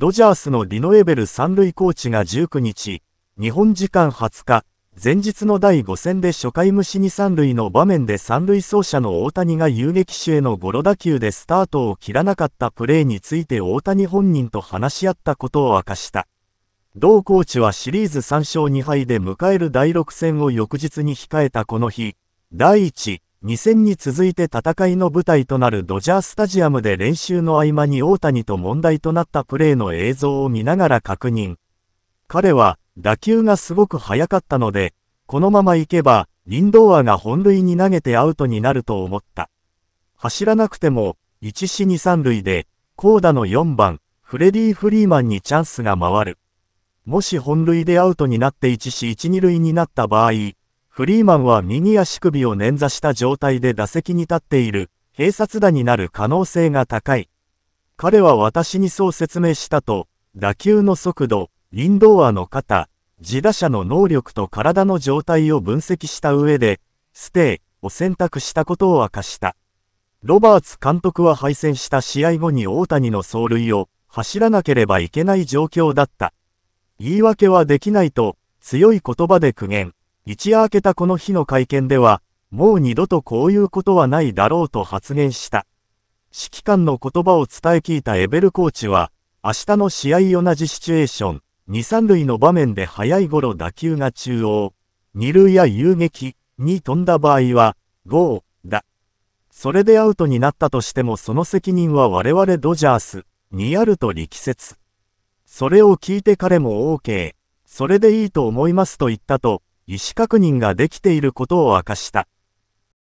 ドジャースのリノエベル三塁コーチが19日、日本時間20日、前日の第5戦で初回無視に三塁の場面で三塁走者の大谷が遊撃手へのゴロ打球でスタートを切らなかったプレーについて大谷本人と話し合ったことを明かした。同コーチはシリーズ3勝2敗で迎える第6戦を翌日に控えたこの日、第1、2戦に続いて戦いの舞台となるドジャースタジアムで練習の合間に大谷と問題となったプレーの映像を見ながら確認。彼は打球がすごく速かったので、このまま行けば、リンドーアが本塁に投げてアウトになると思った。走らなくても、1死2、3塁で、コーダの4番、フレディ・フリーマンにチャンスが回る。もし本塁でアウトになって1死1、2塁になった場合、フリーマンは右足首を捻挫した状態で打席に立っている、警察打になる可能性が高い。彼は私にそう説明したと、打球の速度、インドアの肩、自打者の能力と体の状態を分析した上で、ステイを選択したことを明かした。ロバーツ監督は敗戦した試合後に大谷の走塁を走らなければいけない状況だった。言い訳はできないと強い言葉で苦言。一夜明けたこの日の会見では、もう二度とこういうことはないだろうと発言した。指揮官の言葉を伝え聞いたエベルコーチは、明日の試合同じシチュエーション、二三塁の場面で早い頃打球が中央、二塁や遊撃に飛んだ場合は、ゴー、だ。それでアウトになったとしてもその責任は我々ドジャースにあると力説。それを聞いて彼も OK、それでいいと思いますと言ったと、意思確認ができていることを明かした。